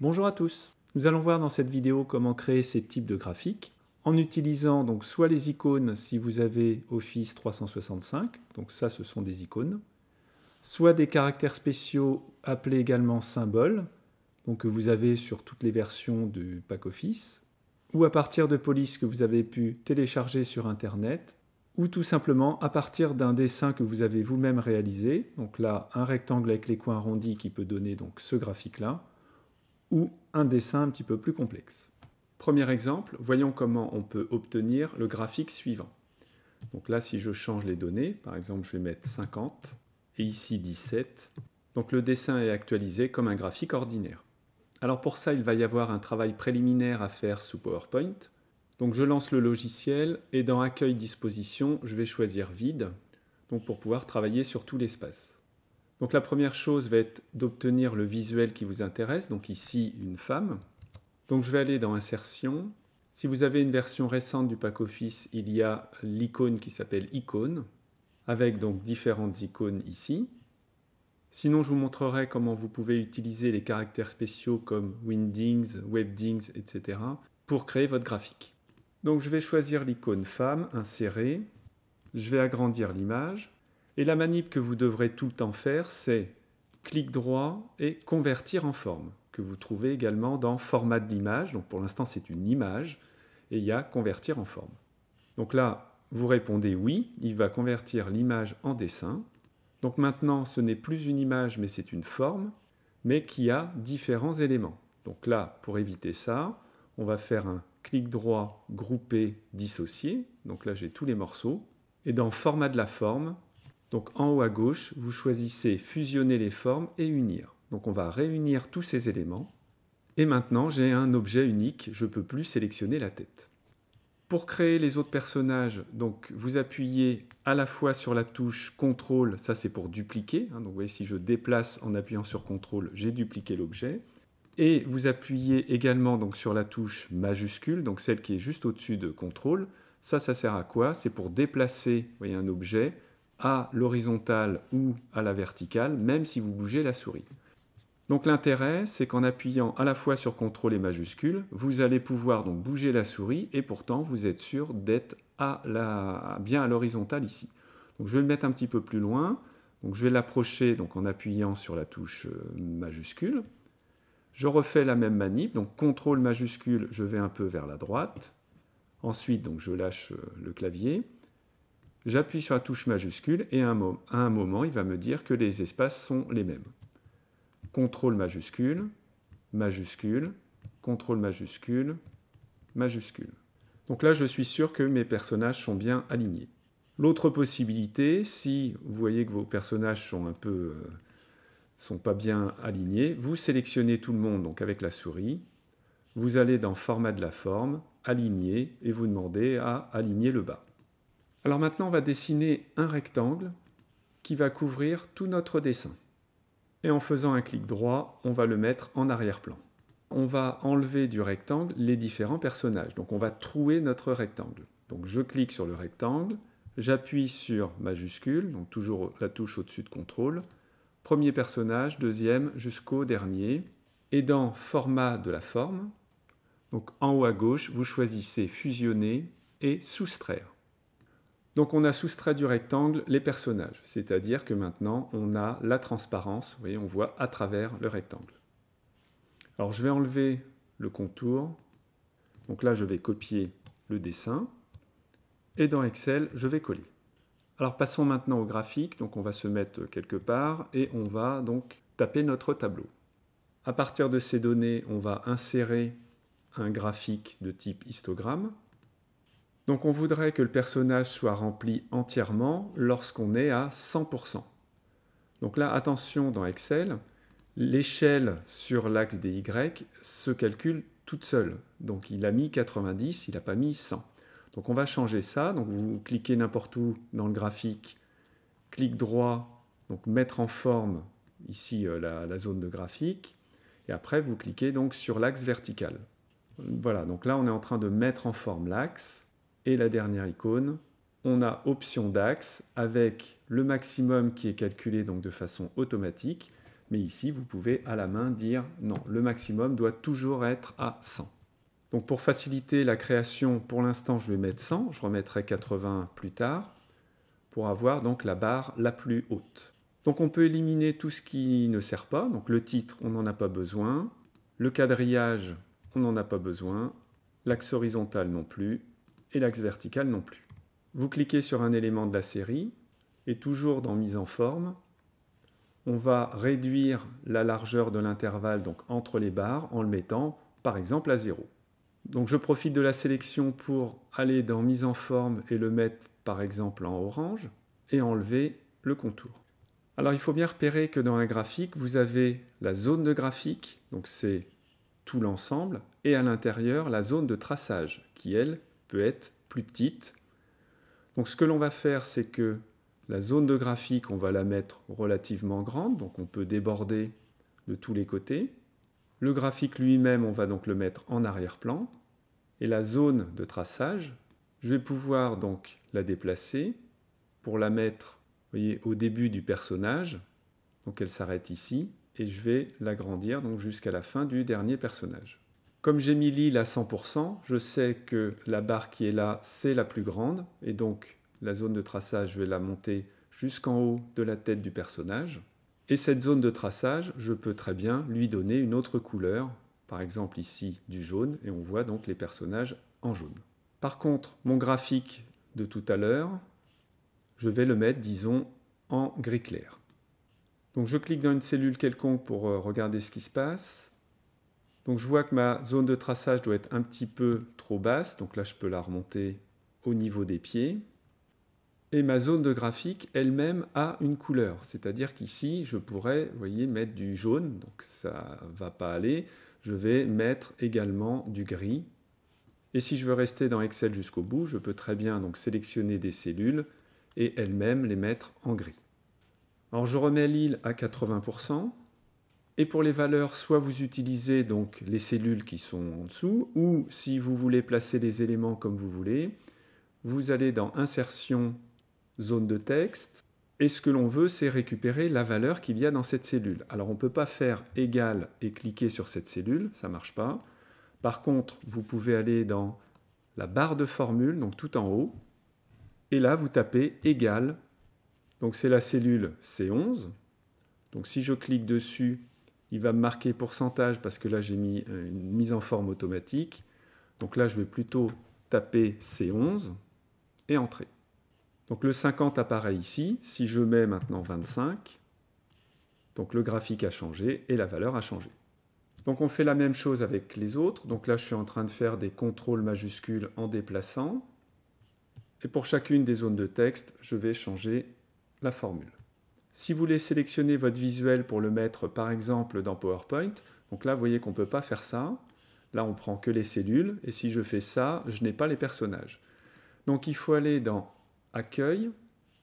Bonjour à tous Nous allons voir dans cette vidéo comment créer ces types de graphiques en utilisant donc soit les icônes si vous avez Office 365, donc ça ce sont des icônes, soit des caractères spéciaux appelés également symboles, donc que vous avez sur toutes les versions du pack Office, ou à partir de polices que vous avez pu télécharger sur Internet, ou tout simplement à partir d'un dessin que vous avez vous-même réalisé. Donc là, un rectangle avec les coins arrondis qui peut donner donc ce graphique-là, ou un dessin un petit peu plus complexe. Premier exemple, voyons comment on peut obtenir le graphique suivant. Donc là, si je change les données, par exemple, je vais mettre 50 et ici 17. Donc le dessin est actualisé comme un graphique ordinaire. Alors pour ça, il va y avoir un travail préliminaire à faire sous PowerPoint. Donc je lance le logiciel et dans Accueil disposition, je vais choisir vide donc pour pouvoir travailler sur tout l'espace. Donc la première chose va être d'obtenir le visuel qui vous intéresse, donc ici une femme. Donc je vais aller dans Insertion. Si vous avez une version récente du pack office, il y a l'icône qui s'appelle Icône, avec donc différentes icônes ici. Sinon, je vous montrerai comment vous pouvez utiliser les caractères spéciaux comme Windings, Webdings, etc. pour créer votre graphique. Donc je vais choisir l'icône femme, insérer. Je vais agrandir l'image. Et la manip que vous devrez tout le temps faire, c'est clic droit et convertir en forme, que vous trouvez également dans format de l'image. Donc pour l'instant, c'est une image et il y a convertir en forme. Donc là, vous répondez oui, il va convertir l'image en dessin. Donc maintenant, ce n'est plus une image, mais c'est une forme, mais qui a différents éléments. Donc là, pour éviter ça, on va faire un clic droit, grouper, dissocier. Donc là, j'ai tous les morceaux. Et dans format de la forme, donc en haut à gauche, vous choisissez fusionner les formes et unir. Donc on va réunir tous ces éléments. Et maintenant, j'ai un objet unique, je ne peux plus sélectionner la tête. Pour créer les autres personnages, donc vous appuyez à la fois sur la touche CTRL, ça c'est pour dupliquer. Hein. donc vous voyez, si je déplace en appuyant sur CTRL, j'ai dupliqué l'objet. Et vous appuyez également donc, sur la touche majuscule, donc celle qui est juste au-dessus de CTRL. Ça, ça sert à quoi C'est pour déplacer un objet à l'horizontale ou à la verticale, même si vous bougez la souris. Donc l'intérêt, c'est qu'en appuyant à la fois sur CTRL et majuscule, vous allez pouvoir donc bouger la souris et pourtant vous êtes sûr d'être à la... bien à l'horizontale ici. Donc je vais le mettre un petit peu plus loin. Donc je vais l'approcher donc en appuyant sur la touche euh, majuscule. Je refais la même manip, donc CTRL majuscule, je vais un peu vers la droite. Ensuite, donc je lâche euh, le clavier. J'appuie sur la touche majuscule et à un, moment, il va me dire que les espaces sont les mêmes. Contrôle majuscule, majuscule, contrôle majuscule, majuscule. Donc là, je suis sûr que mes personnages sont bien alignés. L'autre possibilité, si vous voyez que vos personnages sont un peu euh, sont pas bien alignés, vous sélectionnez tout le monde donc avec la souris. Vous allez dans format de la forme, aligner et vous demandez à aligner le bas. Alors maintenant, on va dessiner un rectangle qui va couvrir tout notre dessin. Et en faisant un clic droit, on va le mettre en arrière-plan. On va enlever du rectangle les différents personnages. Donc on va trouer notre rectangle. Donc je clique sur le rectangle, j'appuie sur majuscule, donc toujours la touche au-dessus de contrôle, premier personnage, deuxième, jusqu'au dernier. Et dans format de la forme, donc en haut à gauche, vous choisissez fusionner et soustraire. Donc on a soustrait du rectangle les personnages, c'est-à-dire que maintenant on a la transparence, vous voyez, on voit à travers le rectangle. Alors je vais enlever le contour, donc là je vais copier le dessin, et dans Excel je vais coller. Alors passons maintenant au graphique, donc on va se mettre quelque part, et on va donc taper notre tableau. À partir de ces données, on va insérer un graphique de type histogramme, donc on voudrait que le personnage soit rempli entièrement lorsqu'on est à 100%. Donc là, attention dans Excel, l'échelle sur l'axe des Y se calcule toute seule. Donc il a mis 90, il n'a pas mis 100. Donc on va changer ça. Donc vous cliquez n'importe où dans le graphique, clic droit, donc mettre en forme ici euh, la, la zone de graphique. Et après, vous cliquez donc sur l'axe vertical. Voilà, donc là, on est en train de mettre en forme l'axe. Et la dernière icône, on a option d'axe avec le maximum qui est calculé donc de façon automatique. Mais ici, vous pouvez à la main dire non, le maximum doit toujours être à 100. Donc pour faciliter la création, pour l'instant, je vais mettre 100. Je remettrai 80 plus tard pour avoir donc la barre la plus haute. Donc on peut éliminer tout ce qui ne sert pas. Donc le titre, on n'en a pas besoin. Le quadrillage, on n'en a pas besoin. L'axe horizontal non plus et l'axe vertical non plus. Vous cliquez sur un élément de la série et toujours dans Mise en forme, on va réduire la largeur de l'intervalle donc entre les barres en le mettant par exemple à 0. Donc je profite de la sélection pour aller dans Mise en forme et le mettre par exemple en orange et enlever le contour. Alors il faut bien repérer que dans un graphique, vous avez la zone de graphique, donc c'est tout l'ensemble, et à l'intérieur la zone de traçage, qui elle être plus petite. Donc ce que l'on va faire, c'est que la zone de graphique, on va la mettre relativement grande, donc on peut déborder de tous les côtés. Le graphique lui-même, on va donc le mettre en arrière-plan. Et la zone de traçage, je vais pouvoir donc la déplacer pour la mettre voyez, au début du personnage. Donc elle s'arrête ici et je vais l'agrandir jusqu'à la fin du dernier personnage. Comme j'ai mis l'île à 100%, je sais que la barre qui est là, c'est la plus grande, et donc la zone de traçage, je vais la monter jusqu'en haut de la tête du personnage. Et cette zone de traçage, je peux très bien lui donner une autre couleur, par exemple ici du jaune, et on voit donc les personnages en jaune. Par contre, mon graphique de tout à l'heure, je vais le mettre, disons, en gris clair. Donc je clique dans une cellule quelconque pour euh, regarder ce qui se passe. Donc je vois que ma zone de traçage doit être un petit peu trop basse, donc là je peux la remonter au niveau des pieds. Et ma zone de graphique elle-même a une couleur, c'est-à-dire qu'ici je pourrais, voyez, mettre du jaune, donc ça ne va pas aller. Je vais mettre également du gris. Et si je veux rester dans Excel jusqu'au bout, je peux très bien donc sélectionner des cellules et elles-mêmes les mettre en gris. Alors je remets l'île à 80%. Et pour les valeurs, soit vous utilisez donc les cellules qui sont en dessous, ou si vous voulez placer les éléments comme vous voulez, vous allez dans Insertion, zone de texte, et ce que l'on veut, c'est récupérer la valeur qu'il y a dans cette cellule. Alors on ne peut pas faire égal et cliquer sur cette cellule, ça ne marche pas. Par contre, vous pouvez aller dans la barre de formule, donc tout en haut, et là vous tapez égal, donc c'est la cellule C11. Donc si je clique dessus, il va me marquer pourcentage parce que là, j'ai mis euh, une mise en forme automatique. Donc là, je vais plutôt taper C11 et entrer. Donc le 50 apparaît ici. Si je mets maintenant 25, donc le graphique a changé et la valeur a changé. Donc on fait la même chose avec les autres. Donc là, je suis en train de faire des contrôles majuscules en déplaçant. Et pour chacune des zones de texte, je vais changer la formule. Si vous voulez sélectionner votre visuel pour le mettre par exemple dans PowerPoint, donc là vous voyez qu'on ne peut pas faire ça. Là on prend que les cellules et si je fais ça, je n'ai pas les personnages. Donc il faut aller dans Accueil.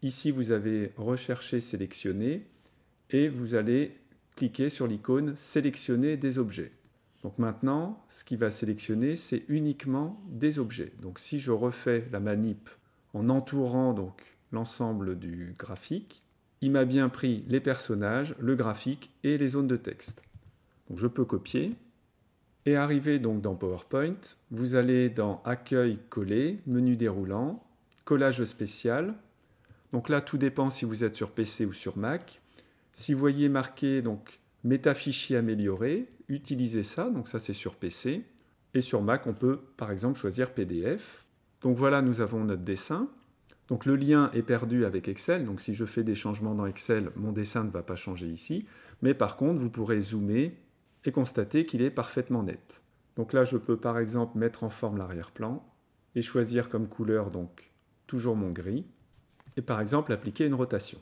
Ici vous avez Rechercher, sélectionner et vous allez cliquer sur l'icône Sélectionner des objets. Donc maintenant, ce qui va sélectionner, c'est uniquement des objets. Donc si je refais la manip en entourant donc l'ensemble du graphique, il m'a bien pris les personnages, le graphique et les zones de texte. Donc je peux copier. Et arriver donc dans PowerPoint, vous allez dans Accueil, Coller, Menu déroulant, Collage spécial. Donc là, tout dépend si vous êtes sur PC ou sur Mac. Si vous voyez marqué donc métafichier amélioré, utilisez ça. Donc ça, c'est sur PC. Et sur Mac, on peut par exemple choisir PDF. Donc voilà, nous avons notre dessin. Donc le lien est perdu avec Excel, donc si je fais des changements dans Excel, mon dessin ne va pas changer ici, mais par contre vous pourrez zoomer et constater qu'il est parfaitement net. Donc là je peux par exemple mettre en forme l'arrière-plan et choisir comme couleur donc toujours mon gris et par exemple appliquer une rotation.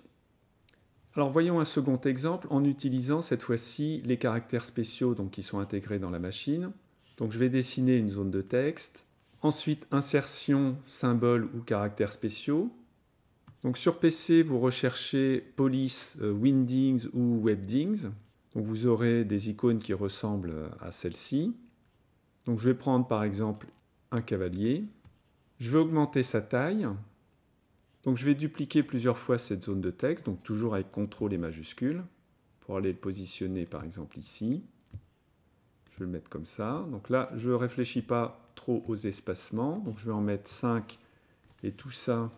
Alors voyons un second exemple en utilisant cette fois-ci les caractères spéciaux qui sont intégrés dans la machine. Donc je vais dessiner une zone de texte Ensuite, insertion, symboles ou caractères spéciaux. Donc sur PC, vous recherchez police, euh, windings ou webdings. Donc vous aurez des icônes qui ressemblent euh, à celle-ci. Donc je vais prendre par exemple un cavalier. Je vais augmenter sa taille. Donc je vais dupliquer plusieurs fois cette zone de texte, donc toujours avec CTRL et majuscule, pour aller le positionner par exemple ici. Je vais le mettre comme ça. Donc là, je ne réfléchis pas aux espacements. Donc je vais en mettre 5 et tout ça,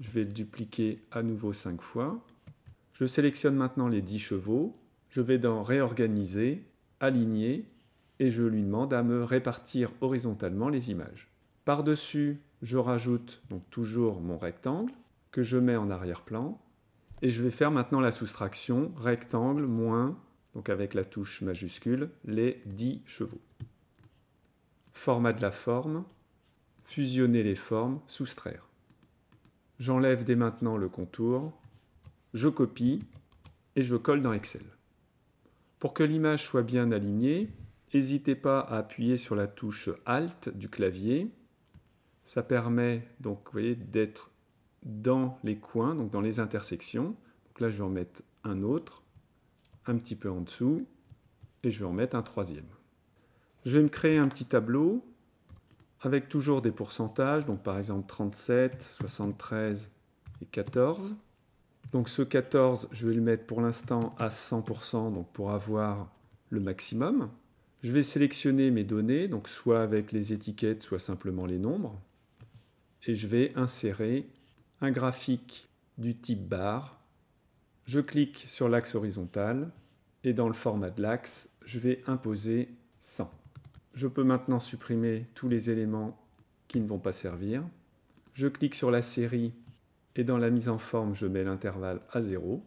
je vais le dupliquer à nouveau 5 fois. Je sélectionne maintenant les 10 chevaux. Je vais dans Réorganiser, Aligner et je lui demande à me répartir horizontalement les images. Par-dessus, je rajoute donc toujours mon rectangle que je mets en arrière-plan et je vais faire maintenant la soustraction rectangle moins, donc avec la touche majuscule, les 10 chevaux format de la forme, fusionner les formes, soustraire. J'enlève dès maintenant le contour, je copie et je colle dans Excel. Pour que l'image soit bien alignée, n'hésitez pas à appuyer sur la touche Alt du clavier. Ça permet donc d'être dans les coins, donc dans les intersections. Donc là, je vais en mettre un autre, un petit peu en dessous, et je vais en mettre un troisième. Je vais me créer un petit tableau avec toujours des pourcentages, donc par exemple 37, 73 et 14. Donc ce 14, je vais le mettre pour l'instant à 100%, donc pour avoir le maximum. Je vais sélectionner mes données, donc soit avec les étiquettes, soit simplement les nombres. Et je vais insérer un graphique du type barre. Je clique sur l'axe horizontal et dans le format de l'axe, je vais imposer 100 je peux maintenant supprimer tous les éléments qui ne vont pas servir. Je clique sur la série et dans la mise en forme, je mets l'intervalle à 0.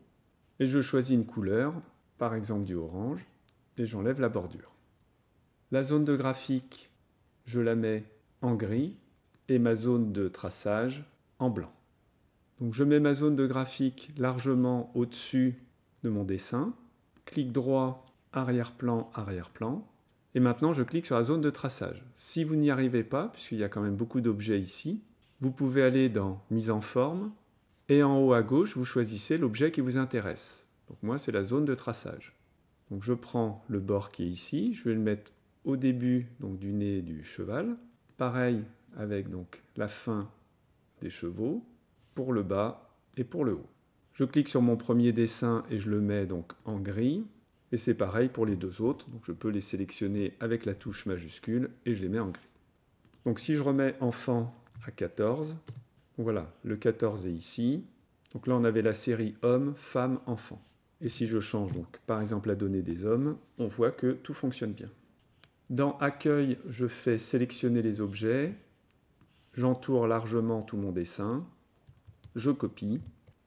Et je choisis une couleur, par exemple du orange, et j'enlève la bordure. La zone de graphique, je la mets en gris et ma zone de traçage en blanc. Donc je mets ma zone de graphique largement au-dessus de mon dessin, clic droit, arrière-plan, arrière-plan, et maintenant, je clique sur la zone de traçage. Si vous n'y arrivez pas, puisqu'il y a quand même beaucoup d'objets ici, vous pouvez aller dans Mise en forme, et en haut à gauche, vous choisissez l'objet qui vous intéresse. Donc moi, c'est la zone de traçage. Donc je prends le bord qui est ici, je vais le mettre au début donc, du nez du cheval. Pareil avec donc, la fin des chevaux, pour le bas et pour le haut. Je clique sur mon premier dessin et je le mets donc en gris. Et c'est pareil pour les deux autres, donc je peux les sélectionner avec la touche majuscule et je les mets en gris. Donc si je remets enfant à 14, voilà, le 14 est ici. Donc là on avait la série homme, femme, enfant. Et si je change donc par exemple la donnée des hommes, on voit que tout fonctionne bien. Dans accueil, je fais sélectionner les objets, j'entoure largement tout mon dessin, je copie,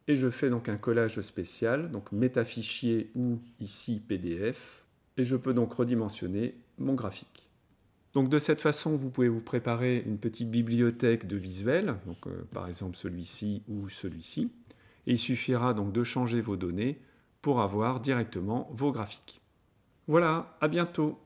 et je fais donc un collage spécial, donc métafichier ou ici PDF, et je peux donc redimensionner mon graphique. Donc de cette façon, vous pouvez vous préparer une petite bibliothèque de visuels, donc, euh, par exemple celui-ci ou celui-ci, et il suffira donc de changer vos données pour avoir directement vos graphiques. Voilà, à bientôt